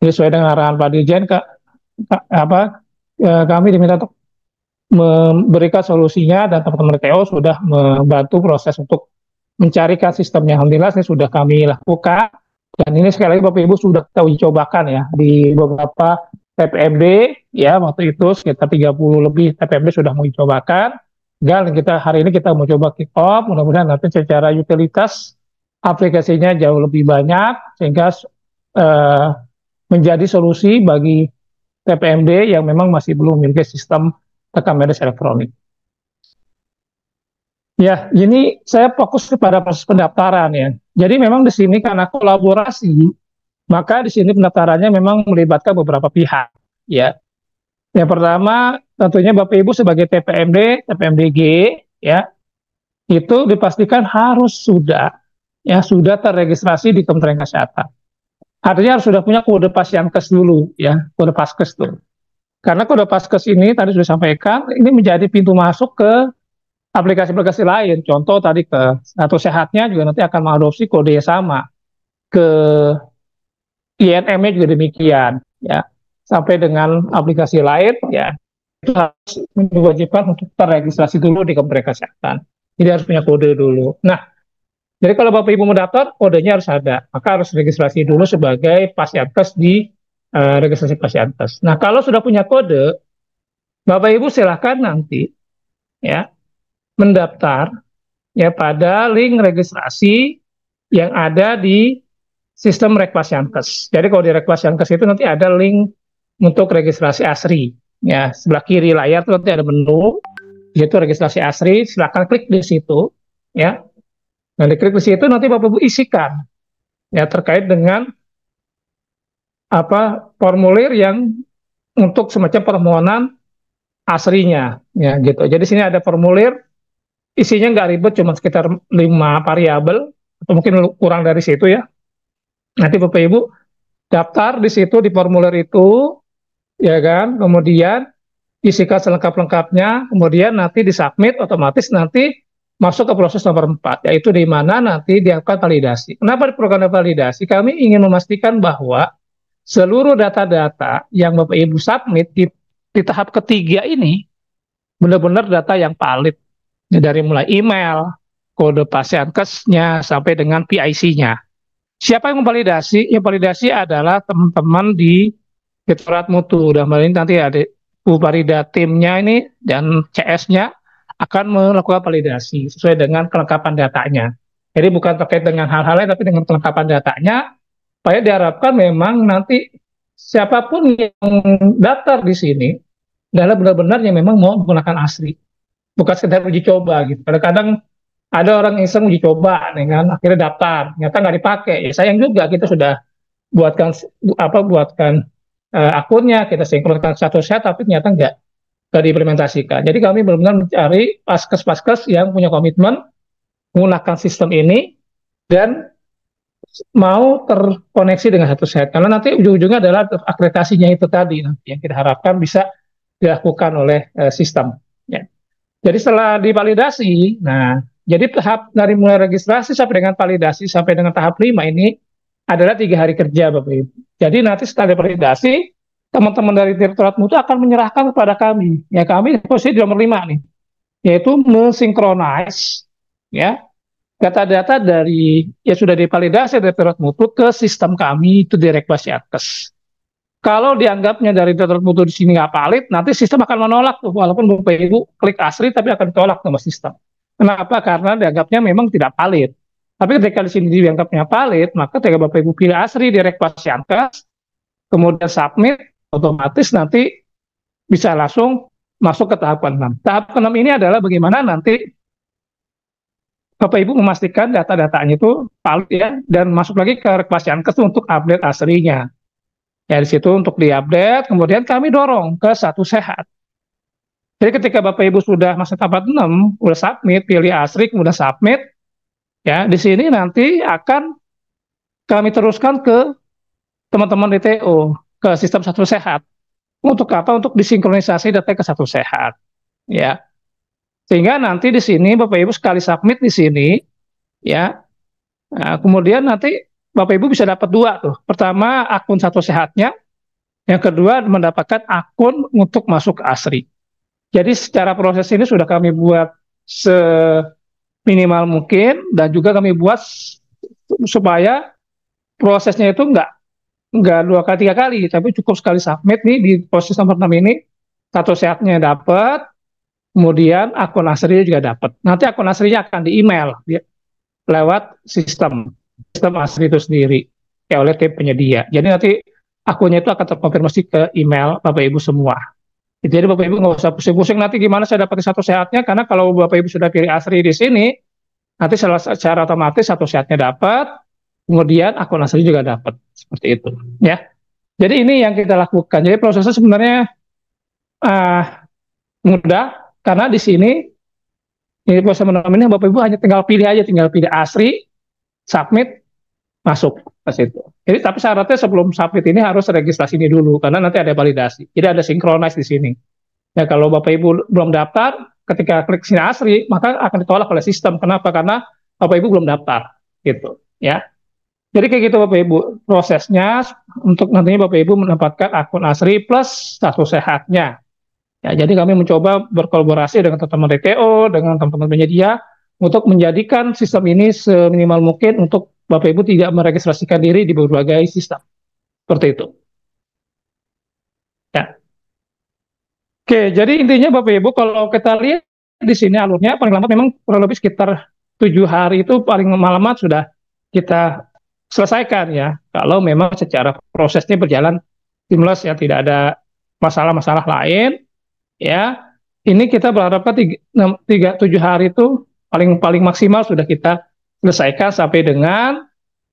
sesuai dengan arahan Pak Dirjen Kak, Kak apa ya, kami diminta untuk memberikan solusinya dan teman-teman TO sudah membantu proses untuk mencarikan sistemnya. Alhamdulillah ini sudah kami lakukan dan ini sekali lagi Bapak Ibu sudah kita uji cobakan ya di beberapa TPMB ya waktu itu sekitar 30 lebih TPMB sudah mau dicobakan dan kita hari ini kita mau coba kick off mudah-mudahan nanti secara utilitas aplikasinya jauh lebih banyak sehingga eh, menjadi solusi bagi TPMD yang memang masih belum memiliki sistem rekam medis elektronik. Ya, ini saya fokus kepada proses pendaftaran ya. Jadi memang di sini karena kolaborasi, maka di sini pendaftarannya memang melibatkan beberapa pihak ya. Yang pertama tentunya Bapak Ibu sebagai TPMD, TPMDG ya, itu dipastikan harus sudah ya sudah terregistrasi di Kementerian Kesehatan artinya harus sudah punya kode pas yang kes dulu ya kode pas paskes tuh karena kode pas paskes ini tadi sudah sampaikan ini menjadi pintu masuk ke aplikasi-aplikasi lain contoh tadi ke atau sehatnya juga nanti akan mengadopsi kode yang sama ke inm juga demikian ya sampai dengan aplikasi lain ya itu harus diwajibkan untuk terregistrasi dulu di Kementerian Kesehatan jadi harus punya kode dulu nah jadi kalau Bapak Ibu mendaftar, kodenya harus ada. Maka harus registrasi dulu sebagai pasienkes di uh, registrasi pasienkes. Nah, kalau sudah punya kode, Bapak Ibu silahkan nanti ya mendaftar ya pada link registrasi yang ada di sistem rekpasiankes. Jadi kalau di rekpasiankes itu nanti ada link untuk registrasi ASRI. Ya, sebelah kiri layar itu nanti ada menu, yaitu registrasi ASRI, silahkan klik di situ. Ya, Nah, deskripsi itu nanti Bapak Ibu isikan ya terkait dengan apa formulir yang untuk semacam permohonan aslinya ya gitu. Jadi sini ada formulir isinya nggak ribet cuma sekitar lima variabel atau mungkin kurang dari situ ya. Nanti Bapak Ibu daftar di situ di formulir itu ya kan. Kemudian isikan selengkap-lengkapnya, kemudian nanti disubmit otomatis nanti masuk ke proses nomor 4 yaitu di mana nanti dilakukan validasi. Kenapa program validasi? Kami ingin memastikan bahwa seluruh data-data yang Bapak Ibu submit di, di tahap ketiga ini benar-benar data yang valid dari mulai email, kode pasien kesnya sampai dengan PIC-nya. Siapa yang memvalidasi? Yang validasi adalah teman-teman di Direktorat Mutu dan nanti ada Bu Parida timnya ini dan CS-nya akan melakukan validasi sesuai dengan kelengkapan datanya. Jadi bukan terkait dengan hal-hal lain, tapi dengan kelengkapan datanya. Supaya diharapkan memang nanti siapapun yang daftar di sini adalah benar-benar yang memang mau menggunakan asli. Bukan sekedar uji coba gitu. Kadang-kadang ada orang iseng uji coba dengan akhirnya daftar, ternyata nggak dipakai. Ya sayang juga kita sudah buatkan apa buatkan uh, akunnya, kita sinkronkan satu set tapi ternyata nggak uh, diimplementasikan. Jadi kami benar-benar mencari paskes-paskes yang punya komitmen menggunakan sistem ini dan mau terkoneksi dengan satu set. Karena nanti ujung-ujungnya adalah akreditasinya itu tadi nanti yang kita harapkan bisa dilakukan oleh e, sistem. Ya. Jadi setelah divalidasi, nah jadi tahap dari mulai registrasi sampai dengan validasi sampai dengan tahap lima ini adalah tiga hari kerja Bapak Ibu. Jadi nanti setelah validasi teman-teman dari Direktorat Mutu akan menyerahkan kepada kami. Ya, kami posisi nomor 5 nih, yaitu mensinkronize ya data-data dari ya sudah divalidasi dari Direktorat Mutu ke sistem kami itu Direkbas Yatkes. Kalau dianggapnya dari Direktorat Mutu di sini nggak valid, nanti sistem akan menolak tuh, walaupun Bapak Ibu klik asli tapi akan ditolak sama sistem. Kenapa? Karena dianggapnya memang tidak valid. Tapi ketika di sini dianggapnya valid, maka ketika Bapak Ibu pilih asli di request kemudian submit, otomatis nanti bisa langsung masuk ke tahap ke-6. Tahap ke-6 ini adalah bagaimana nanti Bapak Ibu memastikan data-datanya itu valid ya dan masuk lagi ke request Yankes untuk update aslinya. Ya di situ untuk diupdate, kemudian kami dorong ke satu sehat. Jadi ketika Bapak Ibu sudah masuk tahap 6, sudah submit, pilih asli kemudian submit, ya di sini nanti akan kami teruskan ke teman-teman DTO ke sistem satu sehat. Untuk apa? Untuk disinkronisasi data ke satu sehat. Ya. Sehingga nanti di sini Bapak Ibu sekali submit di sini ya. Nah, kemudian nanti Bapak Ibu bisa dapat dua tuh. Pertama akun satu sehatnya, yang kedua mendapatkan akun untuk masuk ke ASRI. Jadi secara proses ini sudah kami buat se minimal mungkin dan juga kami buat supaya prosesnya itu enggak nggak dua kali tiga kali tapi cukup sekali submit nih di posisi nomor 6 ini satu sehatnya dapat kemudian akun aslinya juga dapat nanti akun aslinya akan di email ya, lewat sistem sistem asli itu sendiri ya oleh tim penyedia jadi nanti akunnya itu akan terkonfirmasi ke email bapak ibu semua jadi bapak ibu nggak usah pusing-pusing nanti gimana saya dapat satu sehatnya karena kalau bapak ibu sudah pilih asri di sini nanti secara otomatis satu sehatnya dapat kemudian akun asli juga dapat seperti itu ya jadi ini yang kita lakukan jadi prosesnya sebenarnya uh, mudah karena di sini ini proses ini bapak ibu hanya tinggal pilih aja tinggal pilih asli submit masuk ke situ jadi tapi syaratnya sebelum submit ini harus registrasi ini dulu karena nanti ada validasi jadi ada sinkronis di sini ya kalau bapak ibu belum daftar ketika klik sini asli maka akan ditolak oleh sistem kenapa karena bapak ibu belum daftar gitu ya jadi kayak gitu Bapak Ibu, prosesnya untuk nantinya Bapak Ibu mendapatkan akun asri plus satu sehatnya. Ya, jadi kami mencoba berkolaborasi dengan teman-teman DTO, dengan teman-teman penyedia untuk menjadikan sistem ini seminimal mungkin untuk Bapak Ibu tidak meregistrasikan diri di berbagai sistem. Seperti itu. Ya. Oke, jadi intinya Bapak Ibu kalau kita lihat di sini alurnya paling lambat memang kurang lebih sekitar tujuh hari itu paling malamat sudah kita selesaikan ya kalau memang secara prosesnya berjalan seamless ya tidak ada masalah-masalah lain ya ini kita berharapkan tiga, tiga tujuh hari itu paling paling maksimal sudah kita selesaikan sampai dengan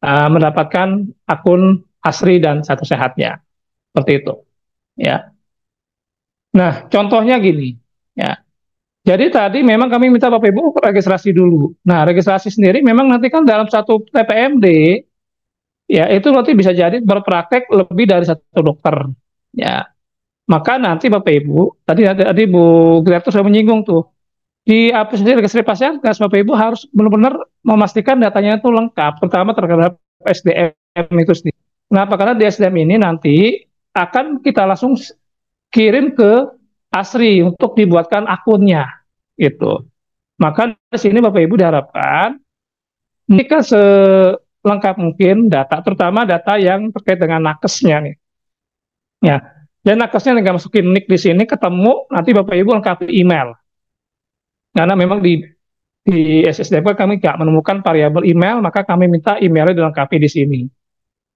uh, mendapatkan akun asri dan satu sehatnya seperti itu ya nah contohnya gini ya jadi tadi memang kami minta Bapak Ibu registrasi dulu. Nah, registrasi sendiri memang nanti kan dalam satu TPMD ya itu nanti bisa jadi berpraktek lebih dari satu dokter ya maka nanti bapak ibu tadi tadi bu Gretus sudah menyinggung tuh di apa sendiri registry pasien kas bapak ibu harus benar-benar memastikan datanya itu lengkap Pertama terhadap SDM itu sendiri kenapa karena di SDM ini nanti akan kita langsung kirim ke Asri untuk dibuatkan akunnya itu. maka di sini bapak ibu diharapkan jika se lengkap mungkin data, terutama data yang terkait dengan nakesnya nih. Ya, dan nakesnya nggak masukin nick di sini, ketemu nanti Bapak Ibu lengkapi email. Karena memang di di SSDP kami nggak menemukan variabel email, maka kami minta emailnya dilengkapi di sini.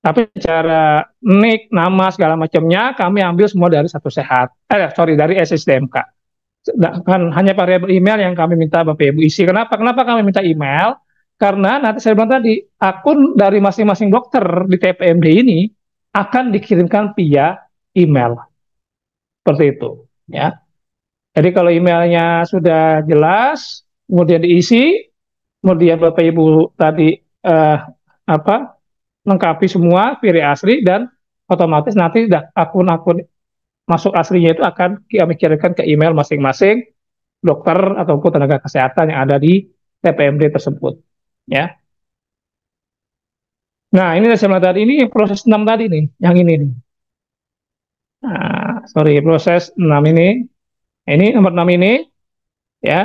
Tapi cara nick, nama segala macamnya kami ambil semua dari satu sehat. Eh sorry dari SSDMK. Nah, kan hanya variabel email yang kami minta Bapak Ibu isi. Kenapa? Kenapa kami minta email? Karena nanti saya bilang tadi, akun dari masing-masing dokter di TPMD ini akan dikirimkan via email. Seperti itu, ya. Jadi kalau emailnya sudah jelas, kemudian diisi, kemudian Bapak Ibu tadi eh, apa lengkapi semua pilih asli dan otomatis nanti akun-akun masuk aslinya itu akan kami kirimkan ke email masing-masing dokter ataupun tenaga kesehatan yang ada di TPMD tersebut ya. Nah, ini resemble tadi ini proses 6 tadi nih, yang ini nih. Nah, sorry, proses 6 ini. Ini nomor 6 ini ya.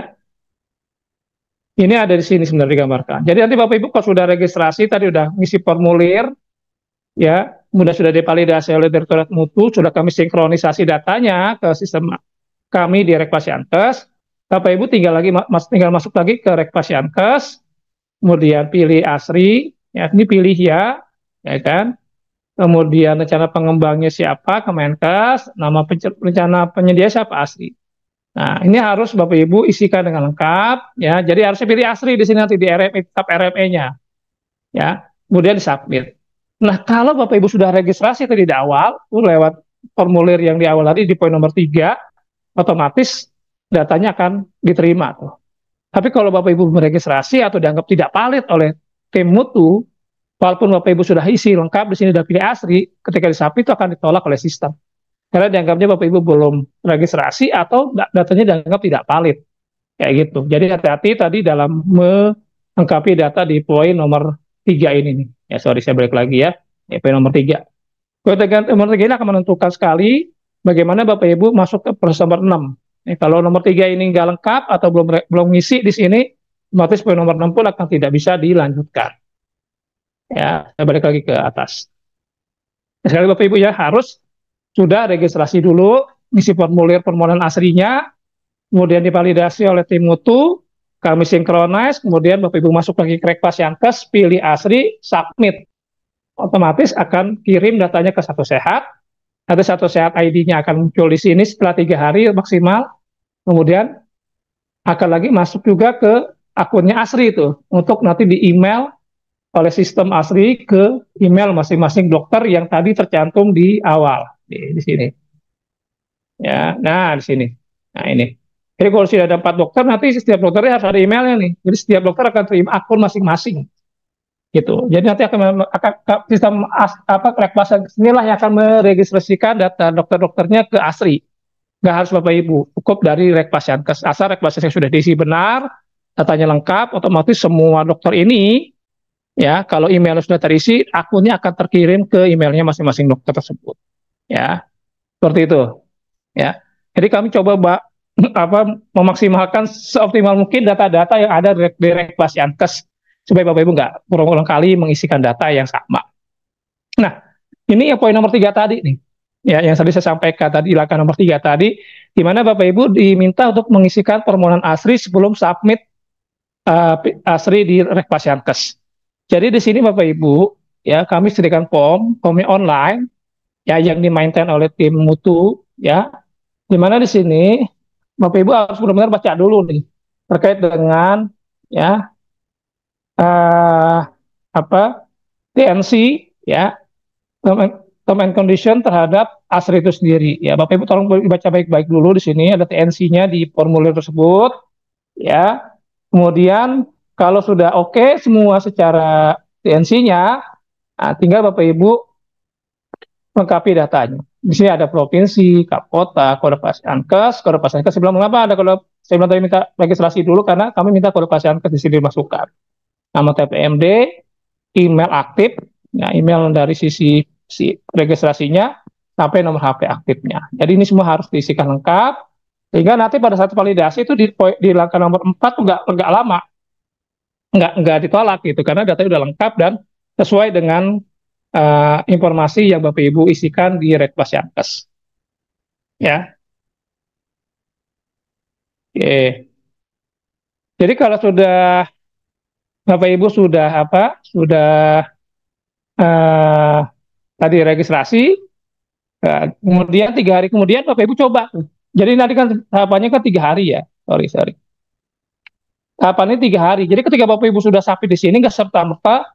Ini ada di sini sebenarnya digambarkan. Jadi nanti Bapak Ibu kalau sudah registrasi tadi sudah ngisi formulir ya, mudah sudah divalidasi oleh Direktorat Mutu, sudah kami sinkronisasi datanya ke sistem kami di Rekpasiankes. Bapak Ibu tinggal lagi mas, tinggal masuk lagi ke Rekvasiankes kemudian pilih asri, ya ini pilih ya, ya kan. Kemudian rencana pengembangnya siapa, Kemenkes, nama rencana penyedia siapa asri. Nah, ini harus Bapak Ibu isikan dengan lengkap ya. Jadi harusnya pilih asri di sini nanti di RME, tetap RME-nya. Ya, kemudian submit. Nah, kalau Bapak Ibu sudah registrasi tadi di awal, uh, lewat formulir yang di awal tadi di poin nomor tiga, otomatis datanya akan diterima tuh. Tapi kalau Bapak Ibu meregistrasi atau dianggap tidak valid oleh tim mutu, walaupun Bapak Ibu sudah isi lengkap di sini sudah pilih asri, ketika disapi itu akan ditolak oleh sistem. Karena dianggapnya Bapak Ibu belum registrasi atau datanya dianggap tidak valid. Kayak gitu. Jadi hati-hati tadi dalam melengkapi data di poin nomor 3 ini nih. Ya sorry saya balik lagi ya. Ya, poin nomor 3. Poin nomor 3 ini akan menentukan sekali bagaimana Bapak Ibu masuk ke proses nomor 6 Nih, kalau nomor tiga ini nggak lengkap atau belum belum ngisi di sini, otomatis poin nomor pun akan tidak bisa dilanjutkan. Ya, saya balik lagi ke atas. Sekali Bapak Ibu ya, harus sudah registrasi dulu, isi formulir permohonan aslinya, kemudian divalidasi oleh tim mutu, kami sinkronize, kemudian Bapak Ibu masuk lagi ke request yang kes, pilih asli, submit. Otomatis akan kirim datanya ke satu sehat, Nanti satu sehat ID-nya akan muncul di sini setelah tiga hari maksimal. Kemudian akan lagi masuk juga ke akunnya Asri itu untuk nanti di email oleh sistem Asri ke email masing-masing dokter yang tadi tercantum di awal di, di sini. Ya, nah di sini. Nah ini. Jadi kalau sudah ada empat dokter, nanti setiap dokternya harus ada emailnya nih. Jadi setiap dokter akan terima akun masing-masing gitu. Jadi nanti akan, akan sistem as, apa kelas inilah yang akan meregistrasikan data dokter-dokternya ke ASRI. Nggak harus Bapak Ibu, cukup dari rekpasiankes. Asal rekpasiankes sudah diisi benar, datanya lengkap, otomatis semua dokter ini ya kalau email sudah terisi, akunnya akan terkirim ke emailnya masing-masing dokter tersebut. Ya. Seperti itu. Ya. Jadi kami coba Mbak apa memaksimalkan seoptimal mungkin data-data yang ada di Rekpasiankes supaya Bapak Ibu nggak berulang-ulang kali mengisikan data yang sama. Nah, ini ya poin nomor tiga tadi nih. Ya, yang tadi saya sampaikan tadi langkah nomor tiga tadi, di mana Bapak Ibu diminta untuk mengisikan permohonan ASRI sebelum submit uh, ASRI di Rekpasiankes. Jadi di sini Bapak Ibu, ya kami sediakan form, formnya online, ya yang dimaintain oleh tim mutu, ya. Di mana di sini Bapak Ibu harus benar-benar baca dulu nih terkait dengan ya uh, apa TNC ya term and condition terhadap asri itu sendiri ya Bapak Ibu tolong baca baik-baik dulu di sini ada TNC-nya di formulir tersebut ya kemudian kalau sudah oke okay, semua secara TNC-nya nah, tinggal Bapak Ibu lengkapi datanya di sini ada provinsi, kota, kode pas ankes, kode pas ankes. sebelum mengapa ada kode? Saya tadi minta registrasi dulu karena kami minta kode pas ankes di sini dimasukkan nama TPMD, email aktif, ya email dari sisi si registrasinya sampai nomor HP aktifnya. Jadi ini semua harus diisikan lengkap sehingga nanti pada saat validasi itu di, di langkah nomor 4 nggak nggak lama nggak nggak ditolak gitu karena datanya sudah lengkap dan sesuai dengan uh, informasi yang Bapak Ibu isikan di Redbus Yankes. Ya. Oke. Jadi kalau sudah Bapak Ibu sudah apa? Sudah uh, tadi registrasi. Uh, kemudian tiga hari kemudian Bapak Ibu coba. Jadi nanti kan tahapannya kan tiga hari ya. Sorry sorry. Tahapannya tiga hari. Jadi ketika Bapak Ibu sudah sapi di sini nggak serta merta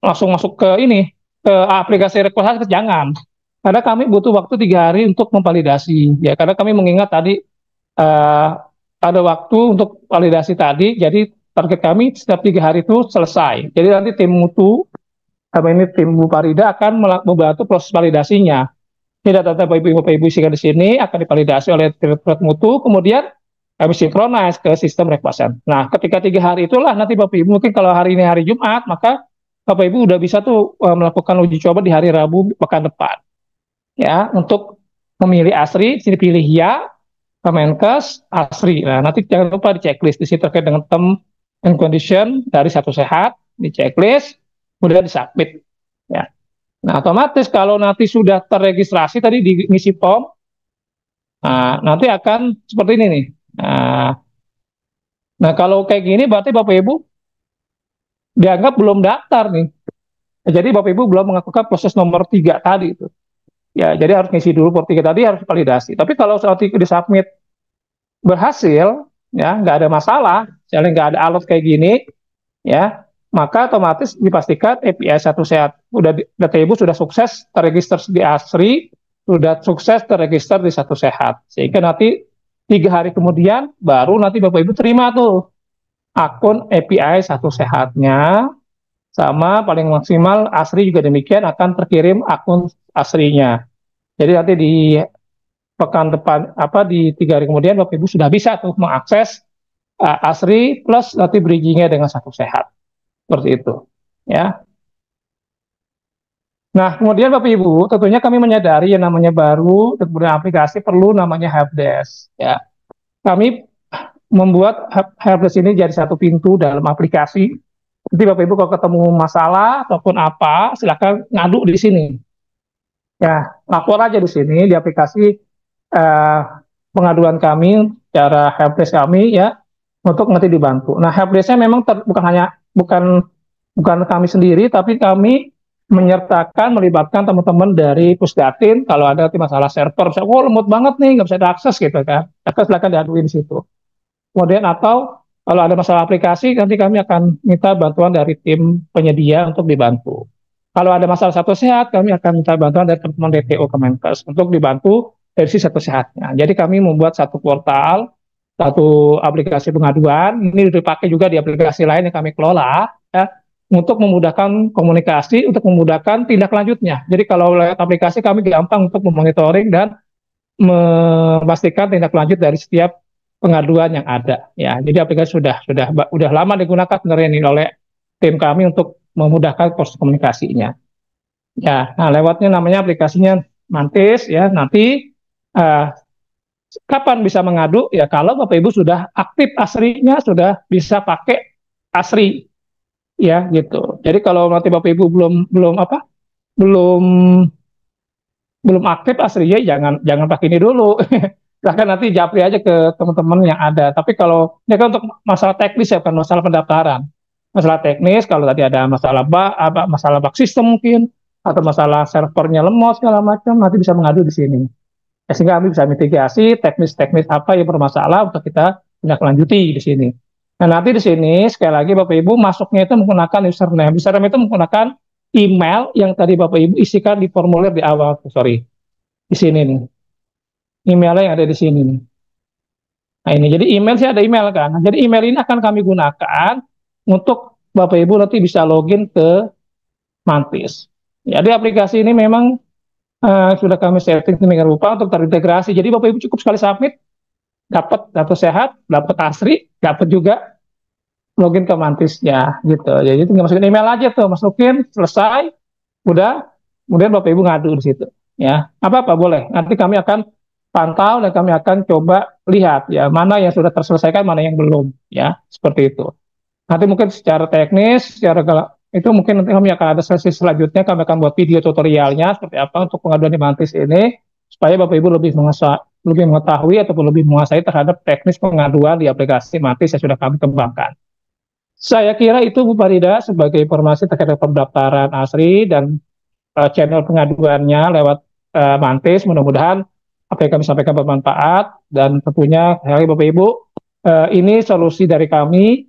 langsung masuk ke ini ke aplikasi request jangan. Karena kami butuh waktu tiga hari untuk memvalidasi ya. Karena kami mengingat tadi uh, ada waktu untuk validasi tadi. Jadi target kami setiap tiga hari itu selesai. Jadi nanti tim mutu, kami ini tim Bu Parida akan membantu proses validasinya. Jadi data-data Bapak Ibu-Bapak Ibu sih di sini akan divalidasi oleh Direktorat Mutu, kemudian kami sinkronize ke sistem requestan. Nah, ketika tiga hari itulah nanti Bapak Ibu mungkin kalau hari ini hari Jumat, maka Bapak Ibu udah bisa tuh uh, melakukan uji coba di hari Rabu pekan depan. Ya, untuk memilih ASRI, sini pilih ya, Kemenkes, ASRI. Nah, nanti jangan lupa di checklist di sini terkait dengan tem and condition dari satu sehat di checklist, kemudian disubmit. Ya. Nah, otomatis kalau nanti sudah terregistrasi tadi di diisi form, nah, nanti akan seperti ini nih. Nah, nah, kalau kayak gini berarti Bapak Ibu dianggap belum daftar nih. jadi Bapak Ibu belum melakukan proses nomor tiga tadi itu. Ya, jadi harus ngisi dulu form tiga tadi harus validasi. Tapi kalau di disubmit berhasil, ya nggak ada masalah, misalnya nggak ada alot kayak gini, ya maka otomatis dipastikan API satu sehat. Udah data ibu sudah sukses terregister di ASRI, sudah sukses terregister di satu sehat. Sehingga nanti tiga hari kemudian baru nanti bapak ibu terima tuh akun API satu sehatnya sama paling maksimal ASRI juga demikian akan terkirim akun ASRI-nya. Jadi nanti di pekan depan apa di tiga hari kemudian Bapak Ibu sudah bisa tuh mengakses uh, ASRI plus nanti bridgingnya dengan satu sehat seperti itu ya. Nah, kemudian Bapak Ibu, tentunya kami menyadari yang namanya baru, kemudian aplikasi perlu namanya helpdesk. Ya. Kami membuat helpdesk ini jadi satu pintu dalam aplikasi. Jadi Bapak Ibu kalau ketemu masalah ataupun apa, silahkan ngadu di sini. Ya, lapor aja di sini di aplikasi uh, pengaduan kami, cara helpdesk kami ya untuk nanti dibantu. Nah, helpdesknya memang ter, bukan hanya bukan bukan kami sendiri, tapi kami menyertakan melibatkan teman-teman dari pusdatin kalau ada masalah server, saya oh lemot banget nih, nggak bisa diakses gitu kan. Akses silakan diaduin di situ. Kemudian atau kalau ada masalah aplikasi, nanti kami akan minta bantuan dari tim penyedia untuk dibantu. Kalau ada masalah satu sehat, kami akan minta bantuan dari teman-teman DTO Kemenkes untuk dibantu versi satu sehatnya Jadi kami membuat satu portal, satu aplikasi pengaduan, ini dipakai juga di aplikasi lain yang kami kelola, ya, untuk memudahkan komunikasi, untuk memudahkan tindak lanjutnya. Jadi kalau lewat aplikasi kami gampang untuk memonitoring dan memastikan tindak lanjut dari setiap pengaduan yang ada. Ya, jadi aplikasi sudah sudah sudah lama digunakan sebenarnya ini oleh tim kami untuk memudahkan proses komunikasinya. Ya, nah lewatnya namanya aplikasinya Mantis ya. Nanti uh, kapan bisa mengadu? Ya kalau Bapak Ibu sudah aktif asrinya, sudah bisa pakai asri. Ya, gitu. Jadi kalau nanti Bapak Ibu belum belum apa? belum belum aktif asrinya jangan jangan pakai ini dulu. Bahkan nanti japri aja ke teman-teman yang ada. Tapi kalau ya kan untuk masalah teknis ya bukan masalah pendaftaran. Masalah teknis kalau tadi ada masalah bug, apa masalah bug sistem mungkin atau masalah servernya lemot segala macam nanti bisa mengadu di sini. Eh, sehingga kami bisa mitigasi teknis-teknis apa yang bermasalah untuk kita tindak lanjuti di sini. Nah nanti di sini sekali lagi Bapak Ibu masuknya itu menggunakan username. Username itu menggunakan email yang tadi Bapak Ibu isikan di formulir di awal. Sorry, di sini nih. Emailnya yang ada di sini nih. Nah ini jadi email sih ada email kan. Nah, jadi email ini akan kami gunakan untuk Bapak Ibu nanti bisa login ke Mantis. Jadi aplikasi ini memang Eh, sudah kami setting dengan rupa untuk terintegrasi. Jadi Bapak Ibu cukup sekali submit, dapat data sehat, dapat asri, dapat juga login ke mantisnya gitu. Jadi tinggal masukin email aja tuh, masukin, selesai, udah, kemudian Bapak Ibu ngadu di situ. Ya, apa apa boleh. Nanti kami akan pantau dan kami akan coba lihat ya mana yang sudah terselesaikan, mana yang belum ya seperti itu. Nanti mungkin secara teknis, secara itu mungkin nanti ya, kami akan ada sesi selanjutnya kami akan buat video tutorialnya seperti apa untuk pengaduan di Mantis ini supaya Bapak Ibu lebih mengasah, lebih mengetahui ataupun lebih menguasai terhadap teknis pengaduan di aplikasi Mantis yang sudah kami kembangkan. Saya kira itu Bu Farida sebagai informasi terkait pendaftaran ASRI dan uh, channel pengaduannya lewat uh, Mantis. Mudah-mudahan apa yang kami sampaikan bermanfaat dan tentunya hari Bapak Ibu uh, ini solusi dari kami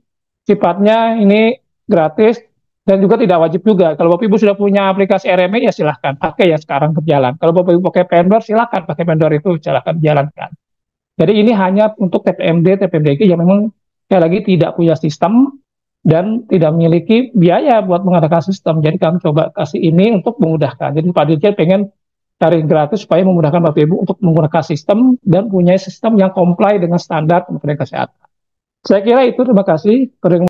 sifatnya ini gratis dan juga tidak wajib juga. Kalau Bapak Ibu sudah punya aplikasi RME ya silahkan pakai ya sekarang berjalan. Kalau Bapak Ibu pakai vendor silahkan pakai vendor itu silahkan jalankan. Jadi ini hanya untuk TPMD, TPMDG yang memang sekali lagi tidak punya sistem dan tidak memiliki biaya buat mengadakan sistem. Jadi kami coba kasih ini untuk memudahkan. Jadi Pak Dirjen pengen cari gratis supaya memudahkan Bapak Ibu untuk menggunakan sistem dan punya sistem yang comply dengan standar Kementerian Kesehatan. Saya kira itu terima kasih.